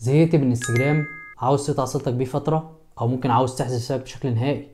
زهقت من انستجرام عاوز تقطع صلتك بيه فتره او ممكن عاوز تحذف حسابك بشكل نهائي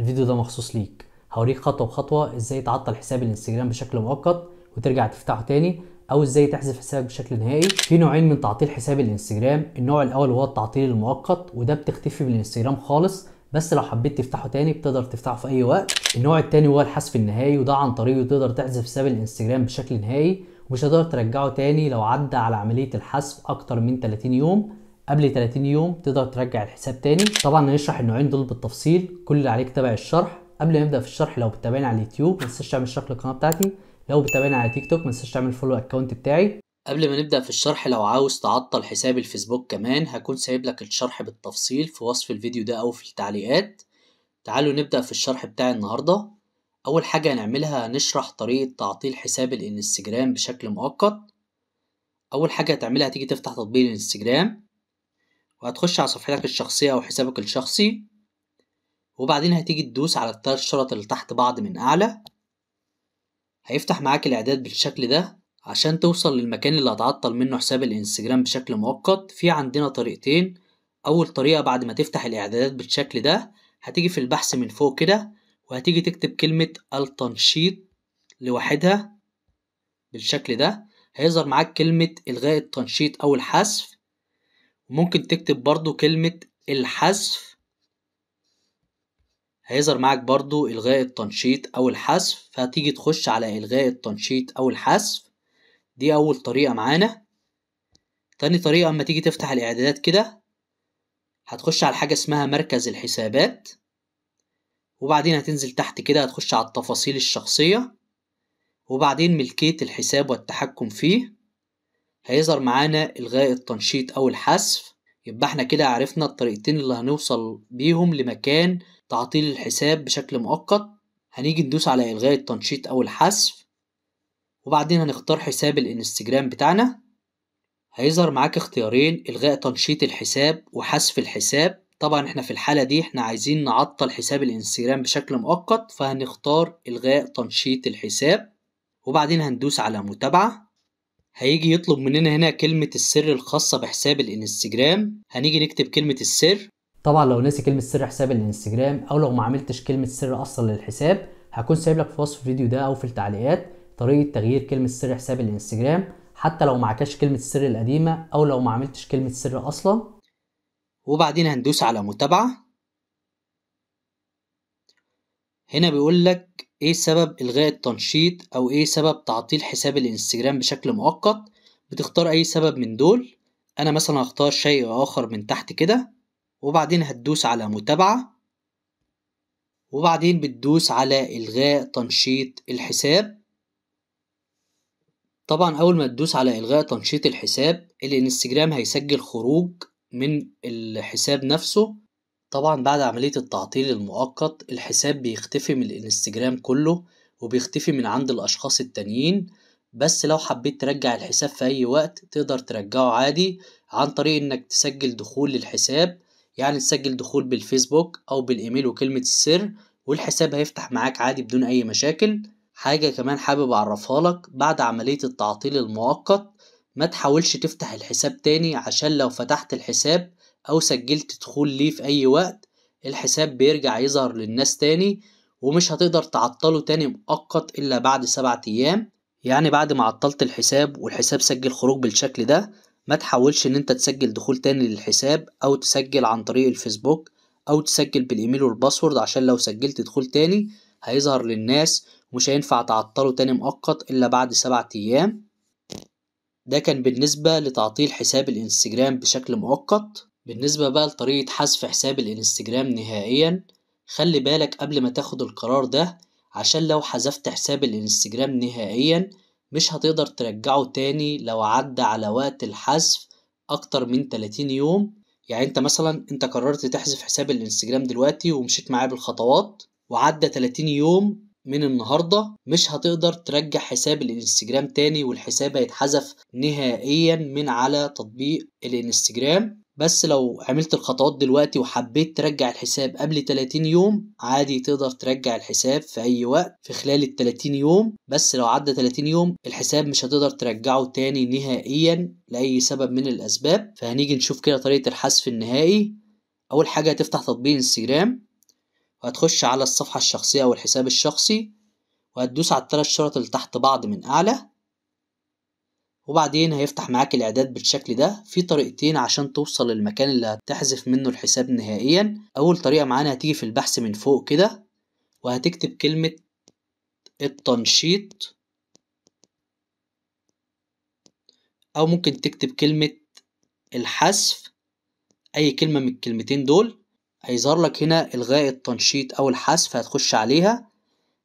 الفيديو ده مخصوص ليك هوريك خطوه بخطوه ازاي تعطل حساب الانستجرام بشكل مؤقت وترجع تفتحه تاني او ازاي تحذف حسابك بشكل نهائي في نوعين من تعطيل حساب الانستجرام النوع الاول هو التعطيل المؤقت وده بتختفي من الانستجرام خالص بس لو حبيت تفتحه تاني بتقدر تفتحه في اي وقت النوع التاني هو الحذف النهائي وده عن طريقه تقدر تحذف حساب الانستجرام بشكل نهائي ومش هتقدر ترجعه تاني لو عدى على عملية الحذف أكتر من 30 يوم قبل 30 يوم تقدر ترجع الحساب تاني طبعا هنشرح النوعين دول بالتفصيل كل اللي عليك تابع الشرح قبل ما نبدا في الشرح لو بتتابعنا على اليوتيوب ما تنساش تعمل اشتراك للقناه بتاعتي لو بتتابعنا على تيك توك ما تنساش تعمل فولو الاكونت بتاعي قبل ما نبدا في الشرح لو عاوز تعطل حساب الفيسبوك كمان هكون سايب لك الشرح بالتفصيل في وصف الفيديو ده او في التعليقات تعالوا نبدا في الشرح بتاع النهارده أول حاجة هنعملها نشرح طريقة تعطيل حساب الانستجرام بشكل مؤقت أول حاجة هتعملها هتيجي تفتح تطبيق الانستجرام وهتخش على صفحتك الشخصية أو حسابك الشخصي وبعدين هتيجي تدوس على التلات شرط اللي تحت بعض من أعلى هيفتح معاك الإعداد بالشكل ده عشان توصل للمكان اللي هتعطل منه حساب الانستجرام بشكل مؤقت في عندنا طريقتين أول طريقة بعد ما تفتح الإعدادات بالشكل ده هتيجي في البحث من فوق كده وهتيجي تكتب كلمة التنشيط لوحدها بالشكل ده هيظهر معاك كلمة إلغاء التنشيط أو الحذف وممكن تكتب برضو كلمة الحذف هيظهر معاك برضو إلغاء التنشيط أو الحذف فهتيجي تخش على إلغاء التنشيط أو الحذف دي أول طريقة معانا تاني طريقة أما تيجي تفتح الإعدادات كده هتخش على حاجة اسمها مركز الحسابات وبعدين هتنزل تحت كده هتخش على التفاصيل الشخصية وبعدين ملكية الحساب والتحكم فيه هيظهر معانا إلغاء التنشيط أو الحذف يبقى احنا كده عرفنا الطريقتين اللي هنوصل بيهم لمكان تعطيل الحساب بشكل مؤقت هنيجي ندوس على إلغاء التنشيط أو الحذف وبعدين هنختار حساب الانستجرام بتاعنا هيظهر معاك اختيارين إلغاء تنشيط الحساب وحذف الحساب طبعا احنا في الحالة دي احنا عايزين نعطل حساب الانستجرام بشكل مؤقت فهنختار الغاء تنشيط الحساب وبعدين هندوس على متابعة هيجي يطلب مننا هنا كلمة السر الخاصة بحساب الانستجرام هنيجي نكتب كلمة السر طبعا لو ناسي كلمة سر حساب الانستجرام او لو ما عملتش كلمة سر اصلا للحساب هكون سايب لك في وصف الفيديو ده او في التعليقات طريقة تغيير كلمة سر حساب الانستجرام حتى لو معكاش كلمة السر القديمة او لو ما عملتش كلمة سر اصلا وبعدين هندوس على متابعة هنا بيقول لك ايه سبب الغاء التنشيط او ايه سبب تعطيل حساب الانستجرام بشكل مؤقت بتختار اي سبب من دول انا مثلا هختار شيء اخر من تحت كده وبعدين هتدوس على متابعة وبعدين بتدوس على الغاء تنشيط الحساب طبعا اول ما تدوس على الغاء تنشيط الحساب الانستجرام هيسجل خروج من الحساب نفسه طبعا بعد عملية التعطيل المؤقت الحساب بيختفي من الانستجرام كله وبيختفي من عند الأشخاص التانيين بس لو حبيت ترجع الحساب في أي وقت تقدر ترجعه عادي عن طريق إنك تسجل دخول للحساب يعني تسجل دخول بالفيسبوك أو بالإيميل وكلمة السر والحساب هيفتح معاك عادي بدون أي مشاكل حاجة كمان حابب أعرفها لك بعد عملية التعطيل المؤقت ما تحاولش تفتح الحساب تاني عشان لو فتحت الحساب او سجلت دخول ليه في اي وقت الحساب بيرجع يظهر للناس تاني ومش هتقدر تعطله تاني مؤقت الا بعد سبعة ايام يعني بعد ما عطلت الحساب والحساب سجل خروج بالشكل ده ما تحاولش ان انت تسجل دخول تاني للحساب او تسجل عن طريق الفيسبوك او تسجل بالايميل والباسورد عشان لو سجلت دخول تاني هيظهر للناس ومش هينفع تعطله تاني مؤقت الا بعد سبعة ايام ده كان بالنسبة لتعطيل حساب الانستجرام بشكل مؤقت بالنسبة بقى لطريقة حذف حساب الانستجرام نهائيا خلي بالك قبل ما تاخد القرار ده عشان لو حذفت حساب الانستجرام نهائيا مش هتقدر ترجعه تاني لو عدى على وقت الحذف اكتر من 30 يوم يعني انت مثلا انت قررت تحذف حساب الانستجرام دلوقتي ومشيت معاه بالخطوات وعدى 30 يوم من النهاردة مش هتقدر ترجع حساب الانستجرام تاني والحساب هيتحذف نهائيا من على تطبيق الانستجرام بس لو عملت الخطوات دلوقتي وحبيت ترجع الحساب قبل 30 يوم عادي تقدر ترجع الحساب في اي وقت في خلال ال 30 يوم بس لو عدى 30 يوم الحساب مش هتقدر ترجعه تاني نهائيا لاي سبب من الاسباب فهنيجي نشوف كده طريقة الحذف النهائي اول حاجة هتفتح تطبيق انستجرام وهتخش على الصفحة الشخصية أو الحساب الشخصي وهتدوس على التلات شرط اللي تحت بعض من أعلى وبعدين هيفتح معاك الإعداد بالشكل ده في طريقتين عشان توصل للمكان اللي هتحذف منه الحساب نهائيا أول طريقة معانا هتيجي في البحث من فوق كده وهتكتب كلمة التنشيط أو ممكن تكتب كلمة الحذف أي كلمة من الكلمتين دول هيظهر لك هنا الغاء التنشيط او الحذف هتخش عليها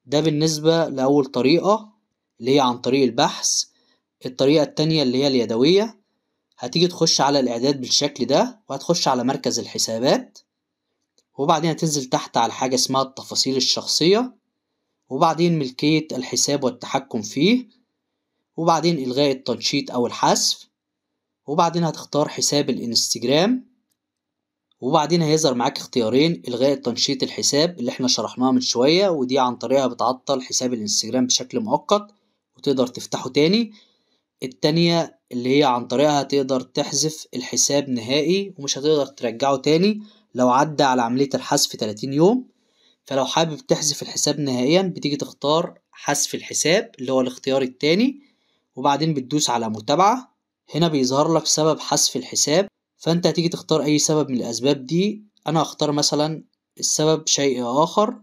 ده بالنسبة لاول طريقة اللي هي عن طريق البحث الطريقة التانية اللي هي اليدوية هتيجي تخش على الاعداد بالشكل ده وهتخش على مركز الحسابات وبعدين هتنزل تحت على حاجة اسمها التفاصيل الشخصية وبعدين ملكية الحساب والتحكم فيه وبعدين إلغاء التنشيط أو الحذف وبعدين هتختار حساب الانستجرام وبعدين هيظهر معاك اختيارين الغاء تنشيط الحساب اللي احنا شرحناها من شوية ودي عن طريقها بتعطل حساب الانستجرام بشكل مؤقت وتقدر تفتحه تاني التانية اللي هي عن طريقها تقدر تحذف الحساب نهائي ومش هتقدر ترجعه تاني لو عدى على عملية الحذف 30 يوم فلو حابب تحذف الحساب نهائيا بتيجي تختار حذف الحساب اللي هو الاختيار التاني وبعدين بتدوس على متابعة هنا بيظهر لك سبب حذف الحساب فانت هتيجي تختار اي سبب من الاسباب دي انا هختار مثلا السبب شيء اخر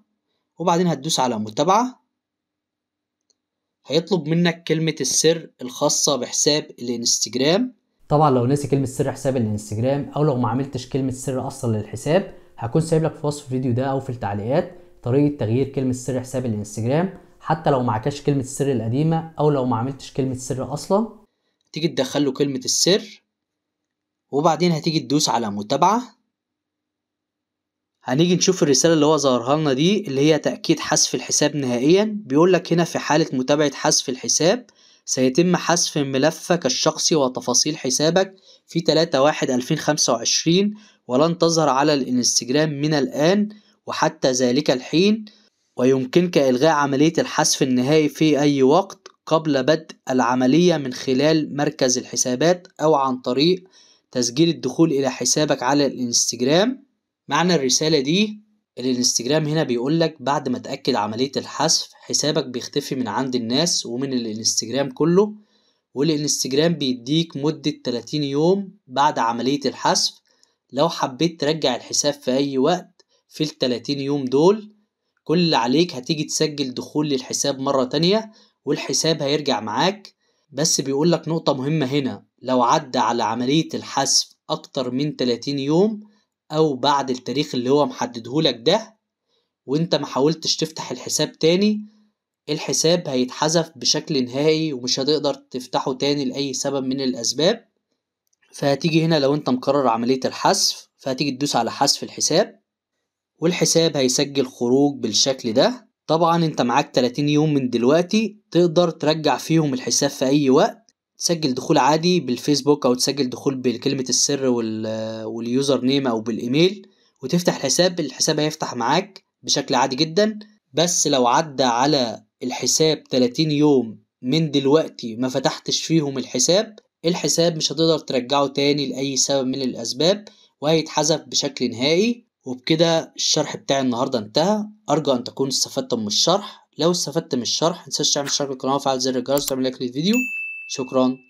وبعدين هتدوس على متابعة هيطلب منك كلمة السر الخاصة بحساب الانستجرام طبعا لو ناسي كلمة سر حساب الانستجرام او لو ما عملتش كلمة سر اصلا للحساب هكون سايب لك في وصف الفيديو ده او في التعليقات طريقة تغيير كلمة سر حساب الانستجرام حتى لو معكش كلمة السر القديمة او لو ما عملتش كلمة سر اصلا تيجي تدخله كلمة السر وبعدين هتيجي تدوس على متابعة هنيجي نشوف الرسالة اللي هو ظهرها لنا دي اللي هي تأكيد حذف الحساب نهائيا بيقولك هنا في حالة متابعة حذف الحساب سيتم حذف ملفك الشخصي وتفاصيل حسابك في 3/1/2025 ولن تظهر على الانستجرام من الآن وحتى ذلك الحين ويمكنك إلغاء عملية الحذف النهائي في أي وقت قبل بدء العملية من خلال مركز الحسابات أو عن طريق تسجيل الدخول الى حسابك على الانستجرام معنى الرسالة دي الانستجرام هنا بيقول لك بعد ما تأكد عملية الحذف حسابك بيختفي من عند الناس ومن الانستجرام كله والانستجرام بيديك مدة 30 يوم بعد عملية الحذف لو حبيت ترجع الحساب في أي وقت في ال 30 يوم دول كل اللي عليك هتيجي تسجل دخول للحساب مرة تانية والحساب هيرجع معاك بس بيقول لك نقطة مهمة هنا لو عدى على عملية الحذف أكتر من 30 يوم أو بعد التاريخ اللي هو محددهولك ده وأنت محاولتش تفتح الحساب تاني الحساب هيتحذف بشكل نهائي ومش هتقدر تفتحه تاني لأي سبب من الأسباب فهتيجي هنا لو أنت مقرر عملية الحذف فهتيجي تدوس على حذف الحساب والحساب هيسجل خروج بالشكل ده طبعا انت معاك 30 يوم من دلوقتي تقدر ترجع فيهم الحساب في اي وقت تسجل دخول عادي بالفيسبوك او تسجل دخول بكلمه السر واليوزر نيم او بالايميل وتفتح الحساب الحساب هيفتح معاك بشكل عادي جدا بس لو عدى على الحساب 30 يوم من دلوقتي ما فتحتش فيهم الحساب الحساب مش هتقدر ترجعه تاني لأي سبب من الأسباب وهيتحذف بشكل نهائي وبكده الشرح بتاعي النهاردة انتهى أرجو أن تكونوا استفدتم من الشرح لو استفدت من الشرح متنساش تعمل اشتراك في القناة وفعل زر الجرس وتعمل لايك للفيديو شكرا